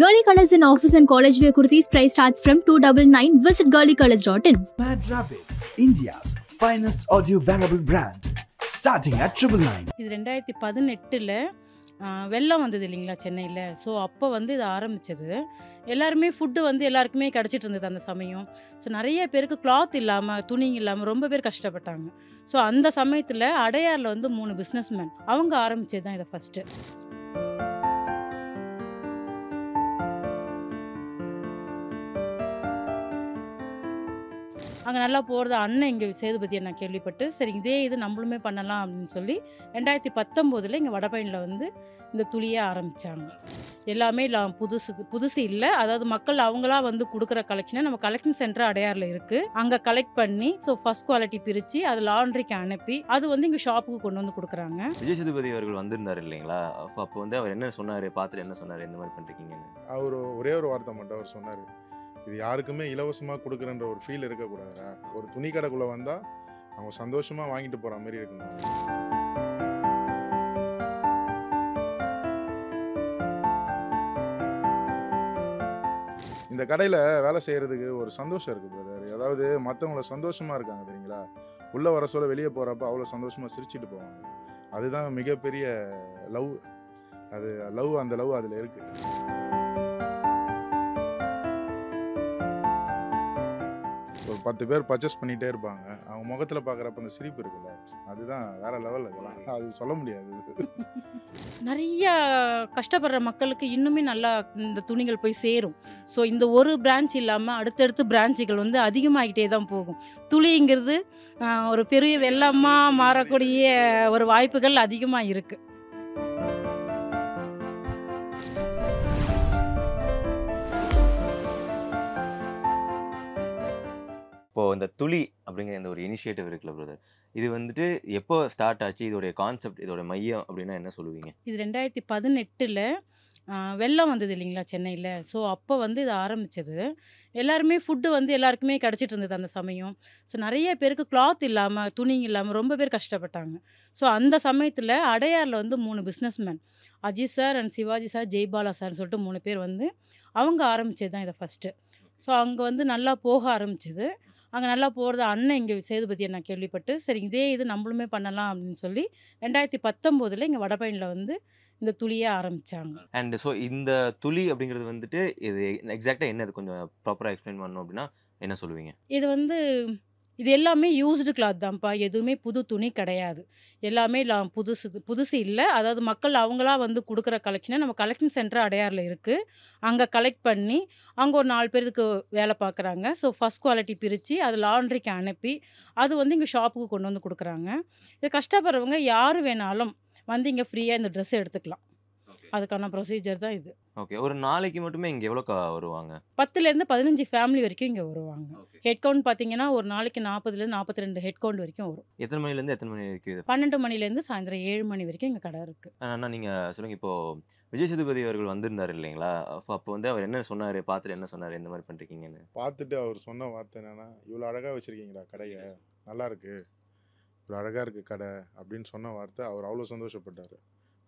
Girly Colors in office and college wear kurtis price starts from 299. Visit girlycolors.in. Mad Rabbit, India's finest audio wearable brand. Starting at triple nine. இது ரெண்டாயிரத்தி பதினெட்டில் வெள்ளம் வந்தது இல்லைங்களா சென்னையில் so அப்போ வந்து இது ஆரம்பித்தது எல்லாருமே ஃபுட்டு வந்து எல்லாருக்குமே கிடச்சிட்டு இருந்தது அந்த சமயம் ஸோ நிறைய பேருக்கு கிளாத் இல்லாமல் துணி இல்லாமல் ரொம்ப பேர் கஷ்டப்பட்டாங்க ஸோ அந்த சமயத்தில் அடையாரில் வந்து மூணு பிஸ்னஸ்மேன் அவங்க ஆரம்பித்தது தான் இதை ஃபஸ்ட்டு அங்கே நல்லா போகிறது அண்ணன் இங்கே சேதுபதியை நான் கேள்விப்பட்டு சரி இதே இது நம்மளுமே பண்ணலாம் அப்படின்னு சொல்லி ரெண்டாயிரத்தி பத்தொம்போதில் இங்கே வடபழனியில் வந்து இந்த துளியை ஆரம்பித்தாங்க எல்லாமே இல்லை புதுசு புதுசு இல்லை அதாவது மக்கள் அவங்களா வந்து கொடுக்குற கலெக்ஷனை நம்ம கலெக்ஷன் சென்டர் அடையாரில் இருக்குது அங்கே கலெக்ட் பண்ணி ஸோ ஃபஸ்ட் குவாலிட்டி பிரித்து அது லாண்ட்ரிக்கு அனுப்பி அது வந்து இங்கே ஷாப்புக்கு கொண்டு வந்து கொடுக்குறாங்க விஜய் சேதுபதி அவர்கள் வந்திருந்தார் இல்லைங்களா அப்போ அப்போ வந்து அவர் என்ன சொன்னார் பார்த்துட்டு என்ன சொன்னார் இந்த மாதிரி பண்ணுறீங்கன்னு அவர் ஒரே ஒரு வார்த்தை மட்டும் அவர் சொன்னார் இது யாருக்குமே இலவசமாக கொடுக்குறன்ற ஒரு ஃபீல் இருக்கக்கூடாது ஒரு துணி கடைக்குள்ளே வந்தால் அவங்க சந்தோஷமாக வாங்கிட்டு போகிற மாதிரி இருக்கணும் இந்த கடையில் வேலை செய்கிறதுக்கு ஒரு சந்தோஷம் இருக்குது பிரதர் அதாவது மற்றவங்கள சந்தோஷமாக இருக்காங்க தெரியுங்களா உள்ளே வர சொல்ல வெளியே போகிறப்ப அவ்வளோ சந்தோஷமாக சிரிச்சுட்டு போவாங்க அதுதான் மிகப்பெரிய லவ் அது லவ் அந்த லவ் அதில் இருக்குது ஒரு பத்து பேர் பர்ச்சேஸ் பண்ணிகிட்டே இருப்பாங்க அவங்க முகத்தில் பார்க்குறப்ப அந்த சிரிப்பு இருக்குல்ல அதுதான் வேற லெவலில் இதெல்லாம் அது சொல்ல முடியாது நிறைய கஷ்டப்படுற மக்களுக்கு இன்னுமே நல்லா இந்த துணிகள் போய் சேரும் ஸோ இந்த ஒரு பிரான்ச் இல்லாமல் அடுத்தடுத்து பிரான்ச்சுகள் வந்து அதிகமாகிட்டே தான் போகும் துளிங்கிறது ஒரு பெரிய வெள்ளமாக மாறக்கூடிய ஒரு வாய்ப்புகள் அதிகமாக இருக்குது இப்போது இந்த துளி அப்படிங்கிற இந்த ஒரு இனிஷியேட்டிவ் இருக்குல்ல பிரதர் இது வந்துட்டு எப்போ ஸ்டார்ட் ஆச்சு இதோடைய கான்செப்ட் இதோட மையம் அப்படின்னா என்ன சொல்லுவீங்க இது ரெண்டாயிரத்தி பதினெட்டில் வெள்ளம் வந்தது இல்லைங்களா சென்னையில் ஸோ அப்போ வந்து இது ஆரம்பித்தது எல்லாருமே ஃபுட்டு வந்து எல்லாருக்குமே கிடச்சிட்டு இருந்தது அந்த சமயம் ஸோ நிறைய பேருக்கு கிளாத் இல்லாமல் துணி இல்லாமல் ரொம்ப பேர் கஷ்டப்பட்டாங்க ஸோ அந்த சமயத்தில் அடையாரில் வந்து மூணு businessman Ajith sir and Sivaji sir Jaibala சார்னு சொல்லிட்டு மூணு பேர் வந்து அவங்க ஆரம்பித்தது தான் இதை ஃபஸ்ட்டு ஸோ அங்கே வந்து நல்லா போக ஆரம்பிச்சிது அங்கே நல்லா போகிறது அண்ணன் இங்கே சேதுபதியை நான் கேள்விப்பட்டு சரி இதே இது நம்மளுமே பண்ணலாம் அப்படின்னு சொல்லி ரெண்டாயிரத்தி பத்தொம்போதில் இங்கே வடபழனியில் வந்து இந்த துளியே ஆரம்பித்தாங்க அண்ட் ஸோ இந்த துளி அப்படிங்கிறது வந்துட்டு இது எக்ஸாக்டாக என்ன இது கொஞ்சம் ப்ராப்பராக எக்ஸ்பிளைன் பண்ணணும் அப்படின்னா என்ன சொல்லுவீங்க இது வந்து இது எல்லாமே யூஸ்டு கிளாத் தான்ப்பா எதுவுமே புது துணி கிடையாது எல்லாமே புதுசு புதுசு இல்லை அதாவது மக்கள் அவங்களா வந்து கொடுக்குற கலெக்ஷனை நம்ம கலெக்ஷன் சென்டர் அடையாறில் இருக்குது அங்கே கலெக்ட் பண்ணி அங்கே ஒரு நாலு பேருக்கு வேலை பார்க்குறாங்க ஸோ ஃபஸ்ட் குவாலிட்டி பிரித்து அது லாண்ட்ரிக்கு அனுப்பி அது வந்து இங்கே ஷாப்புக்கு கொண்டு வந்து கொடுக்குறாங்க இது கஷ்டப்படுறவங்க யார் வேணாலும் வந்து இங்கே ஃப்ரீயாக இந்த ட்ரெஸ்ஸை எடுத்துக்கலாம் அதுக்கான ப்ரொசீஜர் தான் இது ஓகே ஒரு நாளைக்கு மட்டுமே இங்கே எவ்வளோ வருவாங்க பத்துலேருந்து பதினஞ்சு ஃபேமிலி வரைக்கும் இங்கே வருவாங்க ஹெட் கவுண்ட் பார்த்தீங்கன்னா ஒரு நாளைக்கு நாற்பதுலேருந்து நாற்பத்தி ரெண்டு ஹெட் கவுண்ட் வரைக்கும் வரும் எத்தனை மணிலேருந்து எத்தனை மணி வரைக்கும் பன்னெண்டு மணிலேருந்து சாயந்தரம் ஏழு மணி வரைக்கும் இங்கே கடை இருக்குது ஆனால் நீங்கள் சொல்லுங்கள் இப்போ விஜய் சேதுபதி அவர்கள் வந்திருந்தார் இல்லைங்களா அப்போ அப்போ வந்து அவர் என்ன சொன்னார் பார்த்துட்டு என்ன சொன்னார் இந்த மாதிரி பண்ணிருக்கீங்கன்னு பார்த்துட்டு அவர் சொன்ன வார்த்தை என்னென்னா இவ்வளோ அழகாக வச்சுருக்கீங்களா கடையை நல்லா இருக்குது இவ்வளோ அழகாக இருக்குது கடை அப்படின்னு சொன்ன வார்த்தை அவர் அவ்வளோ சந்தோஷப்பட்டார்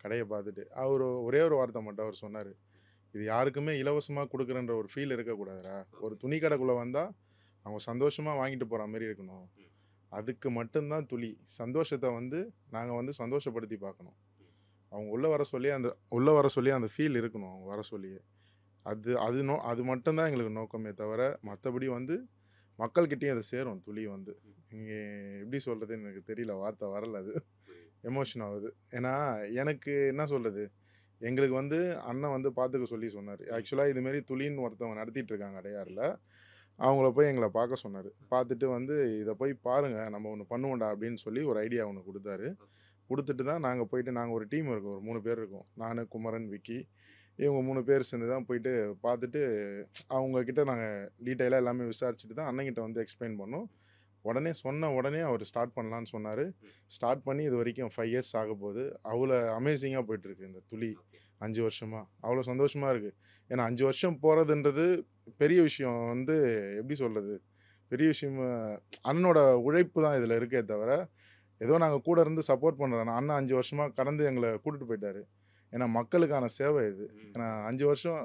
கடையை பார்த்துட்டு அவர் ஒரே ஒரு வார்த்தை மட்டும் அவர் சொன்னார் இது யாருக்குமே இலவசமாக கொடுக்குறன்ற ஒரு ஃபீல் இருக்கக்கூடாதுரா ஒரு துணி கடைக்குள்ளே வந்தால் அவங்க சந்தோஷமாக வாங்கிட்டு போகிற மாதிரி இருக்கணும் அதுக்கு மட்டும்தான் துளி சந்தோஷத்தை வந்து நாங்கள் வந்து சந்தோஷப்படுத்தி பார்க்கணும் அவங்க உள்ளே வர சொல்லி அந்த உள்ளே வர சொல்லி அந்த ஃபீல் இருக்கணும் அவங்க வர சொல்லியே அது அது நோ அது மட்டும்தான் எங்களுக்கு நோக்கமே தவிர மற்றபடி வந்து மக்கள்கிட்டையும் அதை சேரும் துளி வந்து இங்கே எப்படி சொல்கிறதுன்னு எனக்கு தெரியல வார்த்தை வரல அது எமோஷன் ஆகுது ஏன்னா எனக்கு என்ன சொல்கிறது எங்களுக்கு வந்து அண்ணன் வந்து பார்த்துக்க சொல்லி சொன்னார் ஆக்சுவலாக இதுமாரி துளின்னு ஒருத்தவங்க நடத்திட்டு இருக்காங்க அடையாரில் அவங்கள போய் எங்களை பார்க்க சொன்னார் பார்த்துட்டு வந்து இதை போய் பாருங்கள் நம்ம ஒன்று பண்ணுவோண்டா அப்படின்னு சொல்லி ஒரு ஐடியா ஒன்று கொடுத்தாரு கொடுத்துட்டு தான் நாங்கள் போயிட்டு நாங்கள் ஒரு டீம் இருக்கோம் ஒரு மூணு பேர் இருக்கோம் நான் குமரன் விக்கி இவங்க மூணு பேர் சேர்ந்து தான் போயிட்டு பார்த்துட்டு அவங்கக்கிட்ட நாங்கள் டீட்டெயிலாக எல்லாமே விசாரிச்சுட்டு தான் அண்ணங்கிட்ட வந்து எக்ஸ்பிளைன் பண்ணோம் உடனே சொன்ன உடனே அவர் ஸ்டார்ட் பண்ணலான்னு சொன்னார் ஸ்டார்ட் பண்ணி இது வரைக்கும் ஃபைவ் இயர்ஸ் ஆக போகுது அவ்வளோ அமேசிங்காக போயிட்டுருக்கு இந்த துளி அஞ்சு வருஷமாக அவ்வளோ சந்தோஷமாக இருக்குது ஏன்னா அஞ்சு வருஷம் போகிறதுன்றது பெரிய விஷயம் வந்து எப்படி சொல்கிறது பெரிய விஷயம் அண்ணனோட உழைப்பு தான் இதில் இருக்கே தவிர ஏதோ நாங்கள் கூட இருந்து சப்போர்ட் பண்ணுறோம் அண்ணன் அஞ்சு வருஷமாக கடந்து எங்களை கூட்டிகிட்டு போயிட்டாரு ஏன்னா மக்களுக்கான சேவை இது ஏன்னா அஞ்சு வருஷம்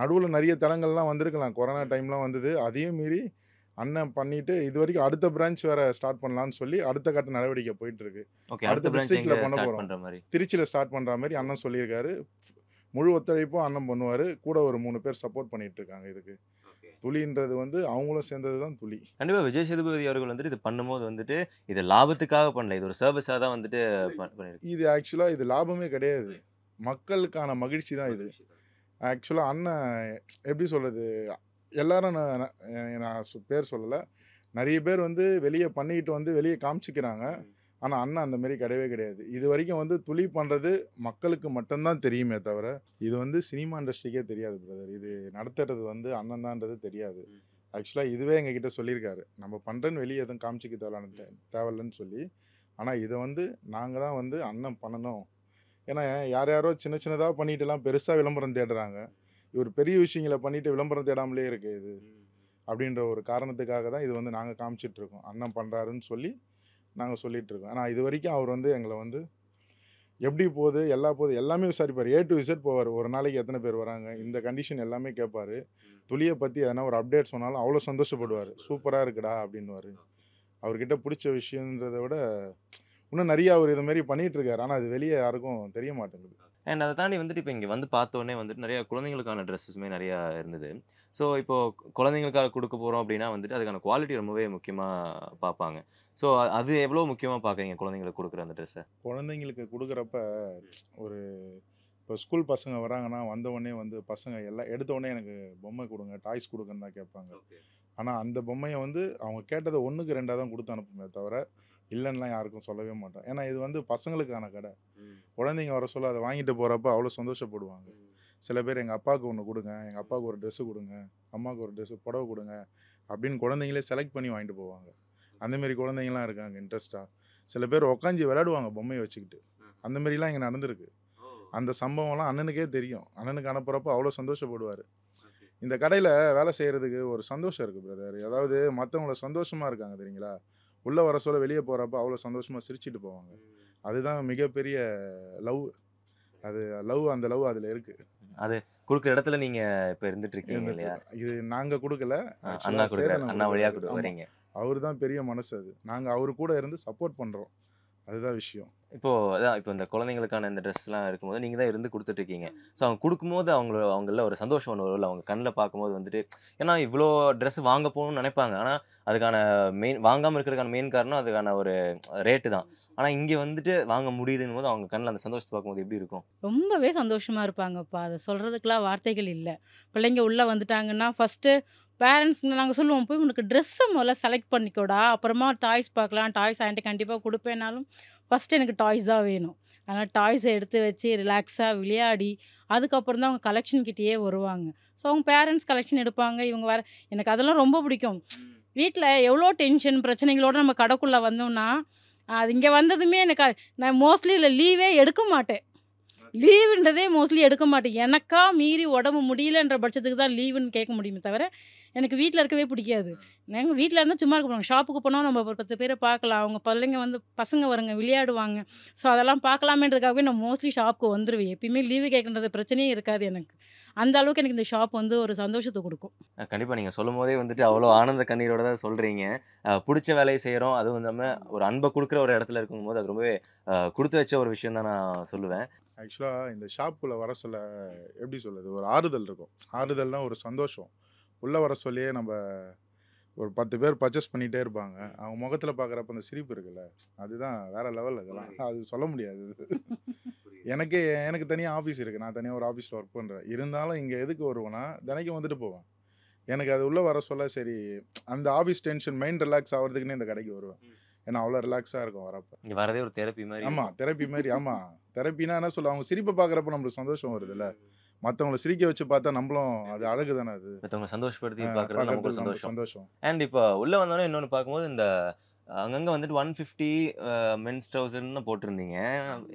நடுவில் நிறைய தளங்கள்லாம் வந்திருக்கலாம் கொரோனா டைம்லாம் வந்தது அதையும் மீறி அண்ணன் பண்ணிட்டு இது வரைக்கும் அடுத்த பிரான்ச் வேற ஸ்டார்ட் பண்ணலாம்னு சொல்லி அடுத்த கட்ட நடவடிக்கை போயிட்டு இருக்கு அடுத்த டிஸ்ட்ரிக்ட்ல பண்ண போறோம் திருச்சியில ஸ்டார்ட் பண்ற மாதிரி அண்ணன் சொல்லியிருக்காரு முழு ஒத்துழைப்பும் அண்ணன் பண்ணுவாரு கூட ஒரு மூணு பேர் சப்போர்ட் பண்ணிட்டு இருக்காங்க இதுக்கு துளின்றது வந்து அவங்களும் சேர்ந்தது தான் துளி கண்டிப்பாக விஜய் சேதுபதி அவர்கள் வந்துட்டு இது பண்ணும்போது வந்துட்டு இது லாபத்துக்காக பண்ணல இது ஒரு சர்வீஸாக தான் வந்துட்டு பண்ணிருக்கு இது ஆக்சுவலாக இது லாபமே கிடையாது மக்களுக்கான மகிழ்ச்சி தான் இது ஆக்சுவலாக அண்ணன் எப்படி சொல்கிறது எல்லாரும் நான் நான் பேர் சொல்லலை நிறைய பேர் வந்து வெளியே பண்ணிக்கிட்டு வந்து வெளியே காமிச்சிக்கிறாங்க ஆனால் அண்ணன் அந்த கிடையவே கிடையாது இது வரைக்கும் வந்து துளி பண்ணுறது மக்களுக்கு மட்டும்தான் தெரியுமே தவிர இது வந்து சினிமா இண்டஸ்ட்ரிக்கே தெரியாது பிரதர் இது நடத்துறது வந்து அண்ணன் தான்றது தெரியாது ஆக்சுவலாக இதுவே எங்ககிட்ட சொல்லியிருக்காரு நம்ம பண்ணுறேன்னு வெளியே எதுவும் காமிச்சிக்க தேவையான தேவையில்லன்னு சொல்லி ஆனால் இதை வந்து நாங்கள் தான் வந்து அண்ணன் பண்ணணும் ஏன்னா யார் யாரோ சின்ன சின்னதாக பண்ணிகிட்டுலாம் பெருசாக விளம்பரம் தேடுறாங்க இவர் பெரிய விஷயங்களை பண்ணிட்டு விளம்பரம் தேடாமலே இருக்கு இது அப்படின்ற ஒரு காரணத்துக்காக தான் இது வந்து நாங்கள் காமிச்சிட்டு இருக்கோம் அண்ணன் பண்ணுறாருன்னு சொல்லி நாங்கள் சொல்லிகிட்ருக்கோம் ஆனால் இது வரைக்கும் அவர் வந்து எங்களை வந்து எப்படி போகுது எல்லா போகுது எல்லாமே விசாரிப்பார் ஏ டு விசிட் போவார் ஒரு நாளைக்கு எத்தனை பேர் வராங்க இந்த கண்டிஷன் எல்லாமே கேட்பார் துளியை பற்றி எதனா ஒரு அப்டேட் சொன்னாலும் அவ்வளோ சந்தோஷப்படுவார் சூப்பராக இருக்குடா அப்படின்வார் அவர்கிட்ட பிடிச்ச விஷயன்றதை விட இன்னும் நிறையா அவர் இதை மாதிரி பண்ணிகிட்ருக்காரு ஆனால் அது வெளியே யாருக்கும் தெரிய மாட்டேங்குது அண்ட் அதை தாண்டி வந்துட்டு இப்போ இங்கே வந்து பார்த்தோன்னே வந்துட்டு நிறையா குழந்தைங்களுக்கான ட்ரெஸ்ஸஸுமே நிறையா இருந்தது ஸோ இப்போது குழந்தைங்களுக்காக கொடுக்க போகிறோம் அப்படின்னா வந்துட்டு அதுக்கான குவாலிட்டி ரொம்பவே முக்கியமாக பார்ப்பாங்க ஸோ அது எவ்வளோ முக்கியமாக பார்க்குறீங்க குழந்தைங்களுக்கு கொடுக்குற அந்த ட்ரெஸ்ஸை குழந்தைங்களுக்கு கொடுக்குறப்ப ஒரு இப்போ ஸ்கூல் பசங்க வராங்கன்னா வந்தவொடனே வந்து பசங்க எல்லாம் எடுத்தவொடனே எனக்கு பொம்மை கொடுங்க டாய்ஸ் கொடுங்கன்னு தான் கேட்பாங்க ஆனால் அந்த பொம்மையை வந்து அவங்க கேட்டதை ஒன்றுக்கு ரெண்டாக தான் கொடுத்து அனுப்புமே தவிர இல்லைன்னா யாருக்கும் சொல்லவே மாட்டோம் ஏன்னா இது வந்து பசங்களுக்கான கடை குழந்தைங்க வர சொல்ல அதை வாங்கிட்டு போகிறப்ப அவ்வளோ சந்தோஷப்படுவாங்க சில பேர் எங்கள் அப்பாவுக்கு ஒன்று கொடுங்க எங்கள் அப்பாவுக்கு ஒரு ட்ரெஸ்ஸு கொடுங்க அம்மாவுக்கு ஒரு ட்ரெஸ்ஸு புடவை கொடுங்க அப்படின்னு குழந்தைங்களே செலக்ட் பண்ணி வாங்கிட்டு போவாங்க அந்தமாரி குழந்தைங்களாம் இருக்காங்க இன்ட்ரெஸ்ட்டாக சில பேர் உக்காஞ்சி விளையாடுவாங்க பொம்மையை வச்சுக்கிட்டு அந்தமாரிலாம் இங்கே நடந்திருக்கு அந்த சம்பவம்லாம் அண்ணனுக்கே தெரியும் அண்ணனுக்கு அனுப்புகிறப்ப அவ்வளோ சந்தோஷப்படுவார் இந்த கடையில் வேலை செய்கிறதுக்கு ஒரு சந்தோஷம் இருக்குது பிரதர் அதாவது மற்றவங்கள சந்தோஷமாக இருக்காங்க தெரியுங்களா உள்ளே வர சொல்ல வெளியே போகிறப்ப அவ்வளோ சந்தோஷமாக சிரிச்சுட்டு போவாங்க அதுதான் மிகப்பெரிய லவ் அது லவ் அந்த லவ் அதில் இருக்குது அது கொடுக்குற இடத்துல நீங்கள் இப்போ இருந்துட்டு இருக்கீங்க இல்லையா இது நாங்கள் கொடுக்கல அண்ணா அண்ணா வழியாக கொடுக்குறீங்க அவர் தான் பெரிய மனசு அது நாங்கள் அவர் கூட இருந்து சப்போர்ட் பண்ணுறோம் அதுதான் விஷயம் இப்போ அதான் இப்போ இந்த குழந்தைங்களுக்கான இந்த ட்ரெஸ்லாம் இருக்கும்போது நீங்கள் தான் இருந்து கொடுத்துட்டு இருக்கீங்க ஸோ அவங்க கொடுக்கும்போது அவங்கள அவங்கள ஒரு சந்தோஷம் ஒன்று வரும் அவங்க கண்ணில் பார்க்கும்போது வந்துட்டு ஏன்னா இவ்வளோ ட்ரெஸ் வாங்க போகணும்னு நினைப்பாங்க ஆனால் அதுக்கான மெயின் வாங்காமல் இருக்கிறதுக்கான மெயின் காரணம் அதுக்கான ஒரு ரேட்டு தான் ஆனால் இங்கே வந்துட்டு வாங்க முடியுதுன்னு போது அவங்க கண்ணில் அந்த சந்தோஷத்தை பார்க்கும்போது எப்படி இருக்கும் ரொம்பவே சந்தோஷமாக இருப்பாங்கப்பா அதை சொல்கிறதுக்கெல்லாம் வார்த்தைகள் இல்லை பிள்ளைங்க உள்ளே வந்துட்டாங்கன்னா ஃபஸ்ட்டு பேரண்ட்ஸ்க்கு நாங்கள் சொல்லுவோம் போய் உனக்கு ட்ரெஸ்ஸை முதல்ல செலக்ட் பண்ணிக்கோடா அப்புறமா டாய்ஸ் பார்க்கலாம் டாய்ஸ் ஆகிட்டு கண்டிப்பாக கொடுப்பேனாலும் ஃபஸ்ட்டு எனக்கு டாய்ஸ் தான் வேணும் அதனால் டாய்ஸை எடுத்து வச்சு ரிலாக்ஸாக விளையாடி அதுக்கப்புறம் தான் அவங்க கலெக்ஷன் கிட்டேயே வருவாங்க ஸோ அவங்க பேரண்ட்ஸ் கலெக்ஷன் எடுப்பாங்க இவங்க வர எனக்கு அதெல்லாம் ரொம்ப பிடிக்கும் வீட்டில் எவ்வளோ டென்ஷன் பிரச்சனைகளோடு நம்ம கடைக்குள்ளே வந்தோம்னா அது இங்கே வந்ததுமே எனக்கு நான் மோஸ்ட்லி இல்லை லீவே எடுக்க மாட்டேன் லீவுன்றதே மோஸ்ட்லி எடுக்க மாட்டேன் எனக்கா மீறி உடம்பு முடியலன்ற பட்சத்துக்கு தான் லீவுன்னு கேட்க முடியுமே தவிர எனக்கு வீட்டில் இருக்கவே பிடிக்காது எங்கள் வீட்டில் இருந்தால் சும்மா இருக்க போனோம் ஷாப்புக்கு போனால் நம்ம ஒரு பத்து பேரை பார்க்கலாம் அவங்க பிள்ளைங்க வந்து பசங்க வருங்க விளையாடுவாங்க ஸோ அதெல்லாம் பார்க்கலாமேன்றதுக்காகவே நான் மோஸ்ட்லி ஷாப்புக்கு வந்துடுவேன் எப்பயுமே லீவு கேட்குறது பிரச்சனையே இருக்காது எனக்கு அந்த அளவுக்கு எனக்கு இந்த ஷாப் வந்து ஒரு சந்தோஷத்தை கொடுக்கும் கண்டிப்பாக நீங்கள் சொல்லும் போதே வந்துட்டு அவ்வளோ ஆனந்த கண்ணீரோட தான் சொல்கிறீங்க பிடிச்ச வேலையை செய்கிறோம் அதுவும் இல்லாமல் ஒரு அன்பை கொடுக்குற ஒரு இடத்துல இருக்கும்போது அது ரொம்பவே கொடுத்து வச்ச ஒரு விஷயம் தான் நான் சொல்லுவேன் ஆக்சுவலாக இந்த ஷாப்புக்குள்ளே வர சொல்ல எப்படி சொல்லுது ஒரு ஆறுதல் இருக்கும் ஆறுதல்னால் ஒரு சந்தோஷம் உள்ளே வர சொல்லியே நம்ம ஒரு பத்து பேர் பர்ச்சேஸ் பண்ணிகிட்டே இருப்பாங்க அவங்க முகத்தில் பார்க்குறப்ப அந்த சிரிப்பு இருக்குல்ல அதுதான் வேறு லெவலில் அதெல்லாம் அது சொல்ல முடியாது எனக்கே எனக்கு தனியாக ஆஃபீஸ் இருக்குது நான் தனியாக ஒரு ஆஃபீஸில் ஒர்க் பண்ணுறேன் இருந்தாலும் இங்கே எதுக்கு வருவோன்னா தினைக்கும் வந்துட்டு போவேன் எனக்கு அது உள்ளே வர சொல்ல சரி அந்த ஆஃபீஸ் டென்ஷன் மைண்ட் ரிலாக்ஸ் ஆகிறதுக்குன்னே இந்த கடைக்கு வருவேன் ஏன்னா அவ்வளோ ரிலாக்ஸாக இருக்கும் வரப்போ இங்கே வரதே ஒரு தெரப்பி மாதிரி ஆமாம் தெரப்பி மாதிரி ஆமாம் தெரப்பினா என்ன சொல்ல அவங்க சிரிப்பை பார்க்குறப்ப நம்மளுக்கு சந்தோஷம் வருதுல்ல மற்றவங்களை சிரிக்க வச்சு பார்த்தா நம்மளும் அது அழகு தானே அது மற்றவங்க சந்தோஷப்படுத்தி பார்க்குறது சந்தோஷம் அண்ட் இப்போ உள்ளே வந்தோடனே இன்னொன்று பார்க்கும்போது இந்த அங்கங்கே வந்துட்டு ஒன் ஃபிஃப்டி மென்ஸ் ட்ரௌசர்னு போட்டிருந்தீங்க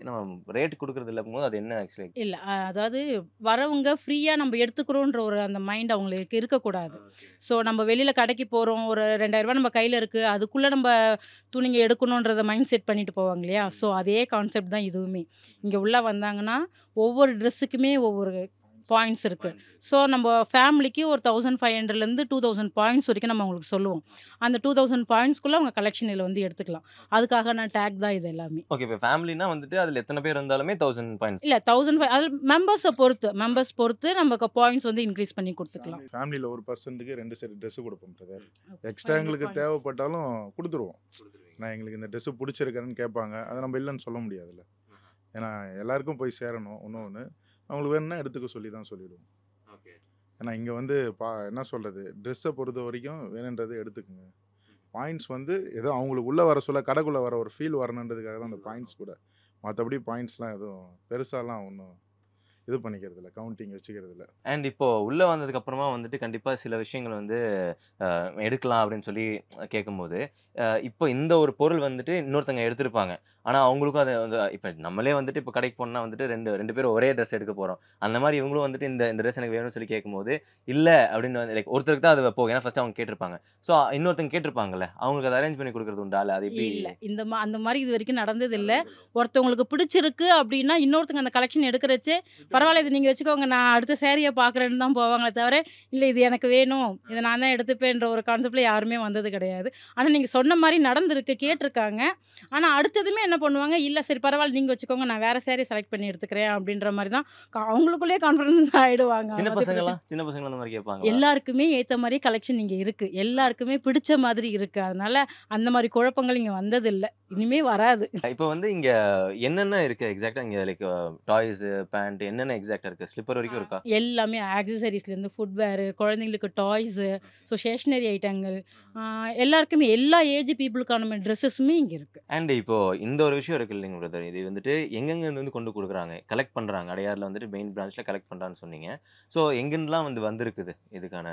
நம்ம ரேட் கொடுக்குறது போது அது என்ன ஆக்சுவலி இல்லை அதாவது வரவங்க ஃப்ரீயாக நம்ம எடுத்துக்கிறோன்ற ஒரு அந்த மைண்ட் அவங்களுக்கு இருக்கக்கூடாது ஸோ நம்ம வெளியில் கடைக்கு போகிறோம் ஒரு ரெண்டாயிரரூபா நம்ம கையில் இருக்குது அதுக்குள்ளே நம்ம துணிங்க எடுக்கணுன்றத மைண்ட் செட் பண்ணிட்டு போவாங்க இல்லையா ஸோ அதே கான்செப்ட் தான் இதுவுமே இங்கே உள்ளே வந்தாங்கன்னா ஒவ்வொரு ட்ரெஸ்ஸுக்குமே ஒவ்வொரு பாயிண்ட்ஸ் இருக்குது ஸோ நம்ம ஃபேமிலிக்கு ஒரு தௌசண்ட் ஃபைவ் ஹண்ட்ரட்லேருந்து டூ தௌசண்ட் பாயிண்ட்ஸ் வரைக்கும் நம்ம அவங்களுக்கு சொல்லுவோம் அந்த டூ தௌசண்ட் பாயிண்ட்ஸ்க்குள்ளே அவங்க கலெக்ஷனில் வந்து எடுத்துக்கலாம் அதுக்காக நான் டேக் தான் இது எல்லாமே ஓகே இப்போ ஃபேமிலினா வந்துட்டு அதில் எத்தனை பேர் இருந்தாலுமே தௌசண்ட் பாயிண்ட்ஸ் இல்லை தௌசண்ட் ஃபைவ் அது மெம்பர்ஸை பொறுத்து மெம்பர்ஸ் பொறுத்து நம்ம பாயிண்ட்ஸ் வந்து இன்க்ரீஸ் பண்ணி கொடுத்துக்கலாம் ஃபேமிலியில் ஒரு பர்சன்ட்டுக்கு ரெண்டு செட் ட்ரெஸ் கொடுப்போம் எக்ஸ்ட்ரா எங்களுக்கு தேவைப்பட்டாலும் கொடுத்துருவோம் நான் எங்களுக்கு இந்த ட்ரெஸ்ஸு பிடிச்சிருக்கேன்னு கேட்பாங்க அதை நம்ம இல்லைன்னு சொல்ல முடியாதுல்ல ஏன்னா எல்லாருக்கும் போய் சேரணும் ஒன்று ஒன்று அவங்களுக்கு வேணும்னா எடுத்துக்க சொல்லி தான் சொல்லிடுவோம் ஏன்னா இங்கே வந்து பா என்ன சொல்கிறது ட்ரெஸ்ஸை பொறுத்த வரைக்கும் வேணுன்றதை எடுத்துக்கோங்க பாயிண்ட்ஸ் வந்து ஏதோ அவங்களுக்கு உள்ளே வர சொல்ல கடைக்குள்ளே வர ஒரு ஃபீல் வரணுன்றதுக்காக தான் அந்த பாயிண்ட்ஸ் கூட மற்றபடி பாயிண்ட்ஸ்லாம் எதுவும் பெருசாலாம் ஒன்றும் இது பண்ணிக்கிறது இல்லை கவுண்டிங் வச்சுக்கிறது இல்லை அண்ட் இப்போது உள்ளே வந்ததுக்கப்புறமா வந்துட்டு கண்டிப்பாக சில விஷயங்கள் வந்து எடுக்கலாம் அப்படின்னு சொல்லி கேட்கும்போது இப்போ இந்த ஒரு பொருள் வந்துட்டு இன்னொருத்தங்க எடுத்திருப்பாங்க ஆனால் அவங்களுக்கும் அதை வந்து இப்போ நம்மளே வந்துட்டு இப்போ கடைக்கு போனால் வந்துட்டு ரெண்டு ரெண்டு பேரும் ஒரே ட்ரெஸ் எடுக்க போகிறோம் அந்த மாதிரி இவங்களும் வந்துட்டு இந்த இந்த ட்ரெஸ் எனக்கு வேணும்னு சொல்லி கேட்கும்போது இல்லை அப்படின்னு வந்து லைக் ஒருத்தருக்கு தான் அது போக ஏன்னா ஃபஸ்ட்டு அவங்க கேட்டிருப்பாங்க ஸோ இன்னொருத்தங்க கேட்டிருப்பாங்கல்ல அவங்களுக்கு அதை அரேஞ்ச் பண்ணி கொடுக்குறது உண்டா அது எப்படி இல்லை இந்த மா அந்த மாதிரி இது வரைக்கும் நடந்தது இல்லை ஒருத்தவங்களுக்கு பிடிச்சிருக்கு அப்படின்னா இன்னொருத்தங்க அந்த கலெக்ஷன் எடுக்கிறச்சு பரவாயில்ல இது நீங்கள் வச்சுக்கோங்க நான் அடுத்த சேரீயை பார்க்குறேன்னு தான் போவாங்களே தவிர இல்லை இது எனக்கு வேணும் இதை நான் தான் எடுத்துப்பேன்ற ஒரு கான்செப்டில் யாருமே வந்தது கிடையாது ஆனால் நீங்கள் சொன்ன மாதிரி நடந்திருக்கு கேட்டிருக்காங்க ஆனால் அடுத்ததுமே என்ன என்ன பண்ணுவாங்க இல்லை சரி பரவாயில்ல நீங்கள் வச்சுக்கோங்க நான் வேறு சேரீ செலக்ட் பண்ணி எடுத்துக்கிறேன் அப்படின்ற மாதிரி தான் அவங்களுக்குள்ளே கான்ஃபிடன்ஸ் ஆகிடுவாங்க சின்ன எல்லாருக்குமே ஏற்ற மாதிரி கலெக்ஷன் இங்கே இருக்குது எல்லாருக்குமே பிடிச்ச மாதிரி இருக்குது அதனால அந்த மாதிரி குழப்பங்கள் இங்கே வந்ததில்லை இனிமே வராது இப்போ வந்து இங்க என்னென்ன இருக்கு எக்ஸாக்டாக இங்கே லைக் டாய்ஸ் பேண்ட் என்னென்ன எக்ஸாக்டாக இருக்கு ஸ்லிப்பர் வரைக்கும் இருக்கா எல்லாமே ஆக்சசரிஸ்லேருந்து இருந்து ஃபுட்வேர் குழந்தைங்களுக்கு டாய்ஸ் ஸோ ஸ்டேஷ்னரி ஐட்டங்கள் எல்லாருக்குமே எல்லா ஏஜ் பீப்புளுக்கான ட்ரெஸ்ஸஸுமே இங்கே இருக்கு அண்ட் இப்போ இந்த ஒரு விஷயம் இருக்குது இல்லைங்க பிரதர் இது வந்துட்டு எங்கெங்கேருந்து வந்து கொண்டு கொடுக்குறாங்க கலெக்ட் பண்ணுறாங்க அடையாரில் வந்துட்டு மெயின் பிரான்ச்சில் கலெக்ட் பண்ணுறான்னு சொன்னீங்க ஸோ எங்கேருந்துலாம் வந்து வந்திருக்குது இதுக்கான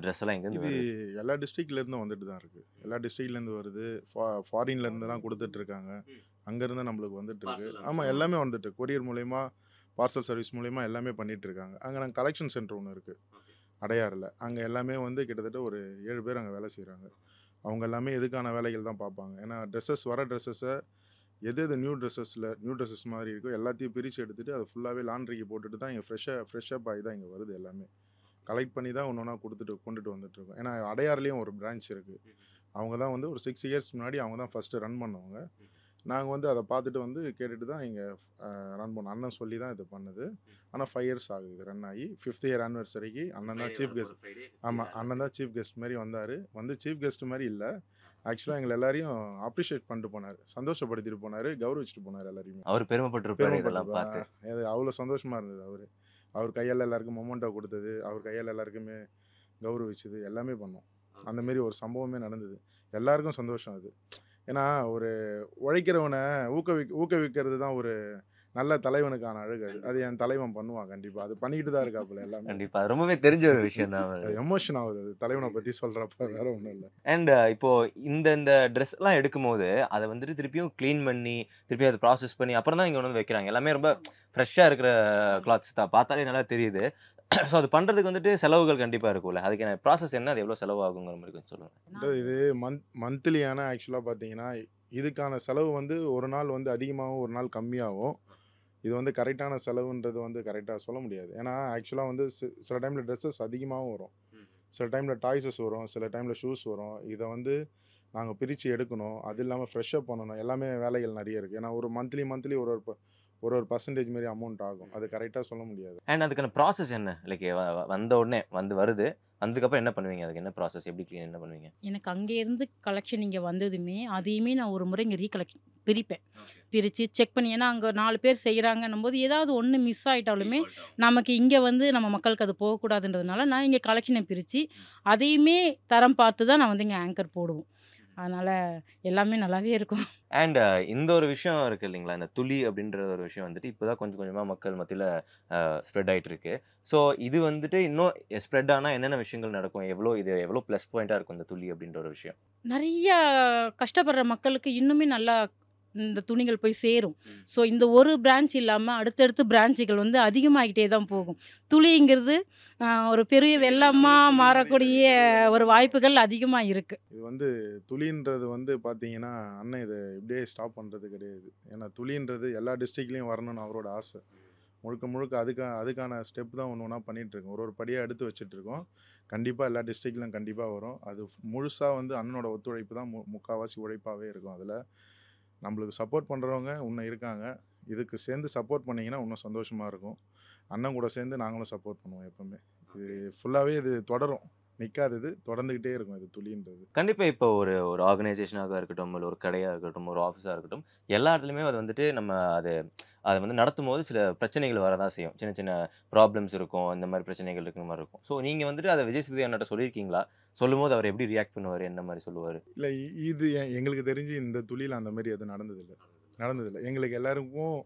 எல்லாம் எங்கேருந்து இது எல்லா டிஸ்ட்ரிக்ட்லேருந்தும் வந்துட்டு தான் இருக்குது எல்லா டிஸ்ட்ரிக்ட்லேருந்து வருது ஃபா ஃபாரின்லேருந்துலாம் கொடுத்துட்ருக்காங்க அங்கேருந்து நம்மளுக்கு வந்துட்டு இருக்கு ஆமாம் எல்லாமே வந்துட்டு கொரியர் மூலயமா பார்சல் சர்வீஸ் மூலயமா எல்லாமே பண்ணிகிட்ருக்காங்க அங்கே நாங்கள் கலெக்ஷன் சென்டர் ஒன்று இருக்குது அடையாரில் அங்கே எல்லாமே வந்து கிட்டத்தட்ட ஒரு ஏழு பேர் அங்கே வேலை செய்கிறாங்க அவங்க எல்லாமே எதுக்கான வேலைகள் தான் பார்ப்பாங்க ஏன்னா ட்ரெஸ்ஸஸ் வர ட்ரெஸ்ஸஸை எது எது நியூ ட்ரெஸ்ஸஸில் நியூ ட்ரெஸ்ஸஸ் மாதிரி இருக்கோ எல்லாத்தையும் பிரித்து எடுத்துகிட்டு அதை ஃபுல்லாகவே லாண்ட்ரிக்கு போட்டுட்டு தான் இங்கே ஃப்ரெஷ்ஷாக ஃப்ரெஷ்ஷப் ஆகி தான் இங்கே வருது எல்லாமே கலெக்ட் பண்ணி தான் ஒன்று ஒன்றா கொடுத்துட்டு கொண்டுட்டு வந்துட்டுருக்கோம் ஏன்னா அடையார்லேயும் ஒரு பிரான்ச் இருக்குது அவங்க தான் வந்து ஒரு சிக்ஸ் இயர்ஸ் முன்னாடி அவங்க தான் ஃபஸ்ட்டு ரன் பண்ணுவாங்க நாங்கள் வந்து அதை பார்த்துட்டு வந்து கேட்டுட்டு தான் இங்கே ரன் பண்ணோம் அண்ணன் சொல்லி தான் இது பண்ணுது ஆனால் ஃபைவ் இயர்ஸ் ஆகுது இது ரன் ஆகி ஃபிஃப்த் இயர் ஆனிவர்சரிக்கு அண்ணன் தான் சீஃப் கெஸ்ட் ஆமாம் அண்ணன் தான் சீஃப் கெஸ்ட் மாதிரி வந்தார் வந்து சீஃப் கெஸ்ட் மாதிரி இல்லை ஆக்சுவலாக எங்களை எல்லாரையும் அப்ரிஷியேட் பண்ணிட்டு போனார் சந்தோஷப்படுத்திட்டு போனார் கௌரவிச்சுட்டு போனார் எல்லாரையுமே அவர் பெருமைப்பட்டிருப்பாரு அது அவ்வளோ சந்தோஷமாக இருந்தது அவர் அவர் கையால் எல்லாருக்கும் மொமெண்ட்டாக கொடுத்தது அவர் கையால் எல்லாருக்குமே கௌரவிச்சது எல்லாமே பண்ணோம் அந்தமாரி ஒரு சம்பவமே நடந்தது எல்லாருக்கும் சந்தோஷம் அது ஏன்னா ஒரு உழைக்கிறவனை ஊக்கவி ஊக்குவிக்கிறது தான் ஒரு நல்ல தலைவனுக்கான அழகு அது அது என் தலைவன் பண்ணுவான் கண்டிப்பாக அது பண்ணிக்கிட்டு தான் இருக்காப்புல எல்லாம் கண்டிப்பாக ரொம்பவே தெரிஞ்ச ஒரு விஷயம் தான் எமோஷன் ஆகுது அது தலைவனை பற்றி சொல்கிறப்ப வேற ஒன்றும் இல்லை அண்ட் இப்போது இந்த இந்த ட்ரெஸ்லாம் எடுக்கும்போது அதை வந்துட்டு திருப்பியும் க்ளீன் பண்ணி திருப்பி அதை ப்ராசஸ் பண்ணி அப்புறம் தான் இங்கே வந்து வைக்கிறாங்க எல்லாமே ரொம்ப ஃப்ரெஷ்ஷாக இருக்கிற கிளாத்ஸ் தான் பார்த்தாலே நல்லா தெரியுது ஸோ அது பண்ணுறதுக்கு வந்துட்டு செலவுகள் கண்டிப்பாக இருக்கும்ல அதுக்கான ப்ராசஸ் என்ன அது எவ்வளோ செலவாகுங்கிற மாதிரி கொஞ்சம் சொல்லுங்கள் இது மந்த் மந்த்லியான ஆக்சுவலாக பார்த்தீங்கன்னா இதுக்கான செலவு வந்து ஒரு நாள் வந்து அதிகமாகவும் ஒரு நாள் கம்மியாகும் இது வந்து கரெக்டான செலவுன்றது வந்து கரெக்டாக சொல்ல முடியாது ஏன்னா ஆக்சுவலாக வந்து சில டைமில் ட்ரெஸ்ஸஸ் அதிகமாகவும் வரும் சில டைமில் டாய்ஸஸ் வரும் சில டைமில் ஷூஸ் வரும் இதை வந்து நாங்கள் பிரித்து எடுக்கணும் அது இல்லாமல் ஃப்ரெஷ்ஷப் பண்ணணும் எல்லாமே வேலைகள் நிறைய இருக்குது ஏன்னா ஒரு மந்த்லி மந்த்லி ஒரு ஒரு ஒரு ஒரு பர்சன்டேஜ் மாதிரி அமௌண்ட் ஆகும் அது கரெக்டாக சொல்ல முடியாது அண்ட் அதுக்கான ப்ராசஸ் என்ன லைக் வந்த உடனே வந்து வருது அதுக்கப்புறம் என்ன பண்ணுவீங்க அதுக்கு என்ன ப்ராசஸ் எப்படி என்ன பண்ணுவீங்க எனக்கு அங்கேருந்து கலெக்ஷன் இங்கே வந்ததுமே அதையுமே நான் ஒரு முறை இங்கே ரீகலெக்ஷன் பிரிப்பேன் பிரித்து செக் பண்ணி ஏன்னா அங்கே நாலு பேர் செய்கிறாங்கன்னும் போது ஏதாவது ஒன்று மிஸ் ஆகிட்டாலுமே நமக்கு இங்கே வந்து நம்ம மக்களுக்கு அது போகக்கூடாதுன்றதுனால நான் இங்கே கலெக்ஷனை பிரித்து அதையுமே தரம் பார்த்து தான் நான் வந்து இங்கே ஆங்கர் போடுவோம் அதனால் எல்லாமே நல்லாவே இருக்கும் அண்ட் இந்த ஒரு விஷயம் இருக்குது இல்லைங்களா இந்த துளி அப்படின்ற ஒரு விஷயம் வந்துட்டு இப்போ தான் கொஞ்சம் கொஞ்சமாக மக்கள் மத்தியில் ஸ்ப்ரெட் ஆகிட்டு இருக்கு ஸோ இது வந்துட்டு இன்னும் ஸ்ப்ரெட் ஆனால் என்னென்ன விஷயங்கள் நடக்கும் எவ்வளோ இது எவ்வளோ ப்ளஸ் பாயிண்ட்டாக இருக்கும் இந்த துளி அப்படின்ற ஒரு விஷயம் நிறைய கஷ்டப்படுற மக்களுக்கு இன்னுமே நல்லா இந்த துணிகள் போய் சேரும் ஸோ இந்த ஒரு பிரான்ச் இல்லாமல் அடுத்தடுத்து பிரான்ச்சுகள் வந்து அதிகமாகிட்டே தான் போகும் துளிங்கிறது ஒரு பெரிய வெள்ளமாக மாறக்கூடிய ஒரு வாய்ப்புகள் அதிகமாக இருக்குது இது வந்து துளின்றது வந்து பார்த்தீங்கன்னா அண்ணன் இதை இப்படியே ஸ்டாப் பண்ணுறது கிடையாது ஏன்னா துளின்றது எல்லா டிஸ்ட்ரிக்ட்லேயும் வரணும்னு அவரோட ஆசை முழுக்க முழுக்க அதுக்கா அதுக்கான ஸ்டெப் தான் ஒன்று ஒன்றா பண்ணிகிட்ருக்கோம் ஒரு ஒரு படியாக எடுத்து வச்சிட்ருக்கோம் கண்டிப்பாக எல்லா டிஸ்ட்ரிக்ட்லையும் கண்டிப்பாக வரும் அது முழுசாக வந்து அண்ணனோட ஒத்துழைப்பு தான் மு முக்கால்வாசி உழைப்பாகவே இருக்கும் அதில் நம்மளுக்கு சப்போர்ட் பண்ணுறவங்க இன்னும் இருக்காங்க இதுக்கு சேர்ந்து சப்போர்ட் பண்ணிங்கன்னா இன்னும் சந்தோஷமாக இருக்கும் அண்ணன் கூட சேர்ந்து நாங்களும் சப்போர்ட் பண்ணுவோம் எப்போவுமே இது ஃபுல்லாகவே இது தொடரும் நிற்காதது தொடர்ந்துக்கிட்டே இருக்கும் அது துளின்றது கண்டிப்பாக இப்போ ஒரு ஒரு ஆர்கனைசேஷனாக இருக்கட்டும் இல்லை ஒரு கடையாக இருக்கட்டும் ஒரு ஆஃபீஸாக இருக்கட்டும் எல்லா இடத்துலையுமே அது வந்துட்டு நம்ம அது அதை வந்து நடத்தும் போது சில பிரச்சனைகள் வரதான் செய்யும் சின்ன சின்ன ப்ராப்ளம்ஸ் இருக்கும் இந்த மாதிரி பிரச்சனைகள் இருக்கிற மாதிரி இருக்கும் ஸோ நீங்கள் வந்துட்டு அதை விஜய் சேதுபதி அண்ணாட்ட சொல்லியிருக்கீங்களா சொல்லும்போது அவர் எப்படி ரியாக்ட் பண்ணுவார் என்ன மாதிரி சொல்லுவார் இல்லை இது எங்களுக்கு தெரிஞ்சு இந்த துளியில் அந்த மாதிரி அது நடந்ததில்லை நடந்ததில்லை எங்களுக்கு எல்லாருக்கும்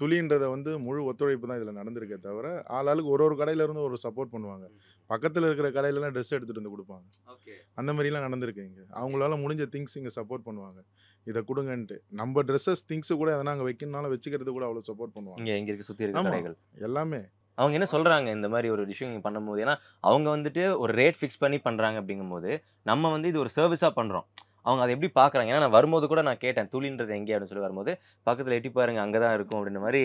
துளின்றதை வந்து முழு ஒத்துழைப்பு தான் இதில் நடந்திருக்கே தவிர ஆளாளுக்கு ஒரு ஒரு கடையிலேருந்து ஒரு சப்போர்ட் பண்ணுவாங்க பக்கத்தில் இருக்கிற கடையிலலாம் ட்ரெஸ் எடுத்துகிட்டு வந்து கொடுப்பாங்க அந்த மாதிரிலாம் நடந்திருக்கு இங்கே அவங்களால முடிஞ்ச திங்ஸ் இங்கே சப்போர்ட் பண்ணுவாங்க இதை கொடுங்கன்ட்டு நம்ம ட்ரெஸ்ஸஸ் திங்ஸ் கூட எதனா அங்கே வைக்கணும்னாலும் வச்சுக்கிறது கூட அவ்வளோ சப்போர்ட் பண்ணுவாங்க இங்கே இருக்க சுற்றி இருக்க கடைகள் எல்லாமே அவங்க என்ன சொல்கிறாங்க இந்த மாதிரி ஒரு விஷயம் நீங்கள் பண்ணும்போது ஏன்னா அவங்க வந்துட்டு ஒரு ரேட் ஃபிக்ஸ் பண்ணி பண்ணுறாங்க அப்படிங்கும்போது நம்ம வந்து இது ஒரு சர்வீஸாக பண்ணுறோம் அவங்க அதை எப்படி பார்க்குறாங்க ஏன்னா நான் வரும்போது கூட நான் கேட்டேன் துளின்றது எங்கே அப்படின்னு சொல்லி வரும்போது பக்கத்தில் எட்டி பாருங்க அங்கே தான் இருக்கும் அப்படின்ற மாதிரி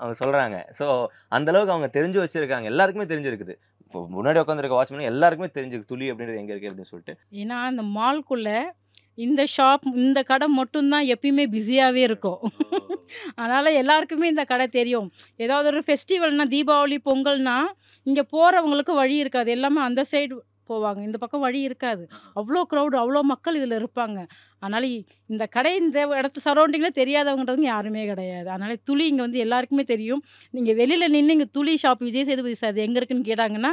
அவங்க சொல்கிறாங்க ஸோ அந்தளவுக்கு அவங்க தெரிஞ்சு வச்சுருக்காங்க எல்லாருக்குமே தெரிஞ்சிருக்குது இப்போ முன்னாடி உட்காந்துருக்க வாட்ச்மேன் எல்லாருக்குமே தெரிஞ்சிருக்கு துளி அப்படின்றது எங்கே இருக்குது அப்படின்னு சொல்லிட்டு ஏன்னா அந்த மால்குள்ளே இந்த ஷாப் இந்த கடை மட்டும்தான் எப்பயுமே பிஸியாகவே இருக்கும் அதனால் எல்லாருக்குமே இந்த கடை தெரியும் ஏதாவது ஒரு ஃபெஸ்டிவல்னால் தீபாவளி பொங்கல்னால் இங்கே போகிறவங்களுக்கு வழி இருக்காது எல்லாமே அந்த சைடு போவாங்க இந்த பக்கம் வழி இருக்காது அவ்வளோ க்ரௌடு அவ்வளோ மக்கள் இதில் இருப்பாங்க அதனால் இந்த கடை இந்த இடத்து சரௌண்டிங்கில் தெரியாதவங்கிறது யாருமே கிடையாது அதனால் துளி இங்கே வந்து எல்லாருக்குமே தெரியும் நீங்கள் வெளியில் நின்று இங்கே துளி ஷாப் விஜய் சேதுபதி சார் எங்கே இருக்குன்னு கேட்டாங்கன்னா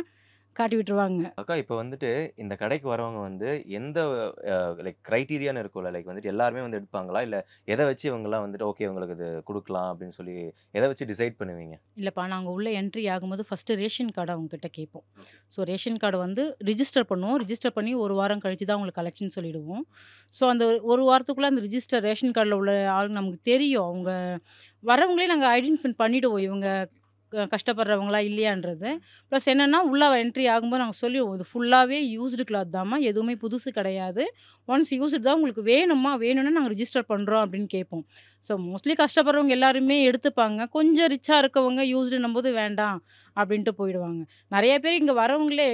காட்டி விட்டுருவாங்க அக்கா இப்போ வந்துட்டு இந்த கடைக்கு வரவங்க வந்து எந்த லைக் க்ரைட்டீரியான்னு இருக்கும்ல லைக் வந்துட்டு எல்லாருமே வந்து எடுப்பாங்களா இல்லை எதை வச்சு இவங்கெல்லாம் வந்துட்டு ஓகே உங்களுக்கு இது கொடுக்கலாம் அப்படின்னு சொல்லி எதை வச்சு டிசைட் பண்ணுவீங்க இல்லைப்பா நாங்கள் உள்ளே என்ட்ரி ஆகும்போது ஃபஸ்ட்டு ரேஷன் கார்டு அவங்ககிட்ட கேட்போம் ஸோ ரேஷன் கார்டு வந்து ரிஜிஸ்டர் பண்ணுவோம் ரிஜிஸ்டர் பண்ணி ஒரு வாரம் கழித்து தான் அவங்களுக்கு கலெக்ஷன் சொல்லிவிடுவோம் ஸோ அந்த ஒரு வாரத்துக்குள்ளே அந்த ரிஜிஸ்டர் ரேஷன் கார்டில் உள்ள ஆள் நமக்கு தெரியும் அவங்க வரவங்களே நாங்கள் ஐடென்டிஃபை பண்ணிவிடுவோம் இவங்க கஷ்டப்படுறவங்களா இல்லையான்றது ப்ளஸ் என்னென்னா உள்ளே என்ட்ரி ஆகும்போது நாங்கள் சொல்லிடுவோம் இது ஃபுல்லாகவே யூஸ்டு கிளாத் தாம்மா எதுவுமே புதுசு கிடையாது ஒன்ஸ் யூஸ்டு தான் உங்களுக்கு வேணுமா வேணும்னா நாங்கள் ரிஜிஸ்டர் பண்ணுறோம் அப்படின்னு கேட்போம் ஸோ மோஸ்ட்லி கஷ்டப்படுறவங்க எல்லாருமே எடுத்துப்பாங்க கொஞ்சம் ரிச்சாக இருக்கவங்க யூஸ்டுன்னும் போது வேண்டாம் அப்படின்ட்டு போயிடுவாங்க நிறைய பேர் இங்கே வரவங்களே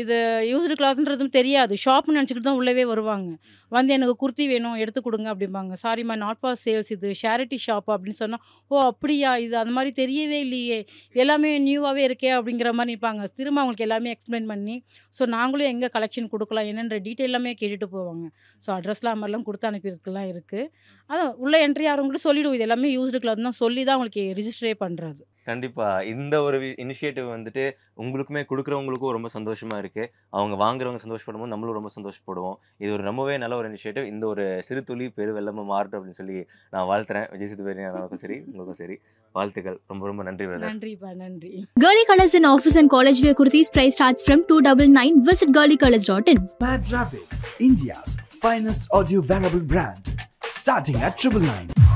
இது யூஸ்டு கிளாத்ன்றதும் தெரியாது ஷாப்னு நினச்சிக்கிட்டு தான் உள்ளவே வருவாங்க வந்து எனக்கு குர்த்தி வேணும் எடுத்து கொடுங்க அப்படிம்பாங்க சாரிம்மா நாட் ஃபார் சேல்ஸ் இது ஷேரிட்டி ஷாப் அப்படின்னு சொன்னால் ஓ அப்படியா இது அந்த மாதிரி தெரியவே இல்லையே எல்லாமே நியூவாகவே இருக்கே அப்படிங்கிற மாதிரி நிற்பாங்க திரும்ப அவங்களுக்கு எல்லாமே எக்ஸ்பிளைன் பண்ணி ஸோ நாங்களும் எங்கே கலெக்ஷன் கொடுக்கலாம் என்னென்ற டீட்டெயில் எல்லாமே கேட்டுட்டு போவாங்க ஸோ அட்ரஸ்லாம் மாதிரிலாம் கொடுத்து அனுப்பியிருக்கலாம் இருக்குது அதான் உள்ளே என்ட்ரி ஆகிறவங்கள்ட்ட சொல்லிவிடுவோம் இது எல்லாமே யூஸ்டு கிளாத் தான் சொல்லி தான் அவங்களுக்கு ரிஜிஸ்டரே பண்ணுறது கண்டிப்பா இந்த ஒரு இனிஷியேட்டிவ் வந்துட்டு உங்களுக்குமே கொடுக்குறவங்களுக்கும் ரொம்ப சந்தோஷமா இருக்கு அவங்க வாங்குறவங்க சந்தோஷப்படும் போது நம்மளும் ரொம்ப சந்தோஷப்படுவோம் இது ஒரு ரொம்பவே நல்ல ஒரு இனிஷியேட்டிவ் இந்த ஒரு சிறு துளி பெருவெல்லமா மாறட்டும் அப்படின்னு சொல்லி நான் வாழ்த்துறேன் விஜய் சேதுபதி அண்ணாவுக்கும் சரி உங்களுக்கும் சரி வாழ்த்துக்கள் ரொம்ப ரொம்ப நன்றி நன்றி நன்றி girly college in office and college wear kurtis price starts from two double nine visit girly college dot in bad rabbit India's finest audio wearable brand starting at triple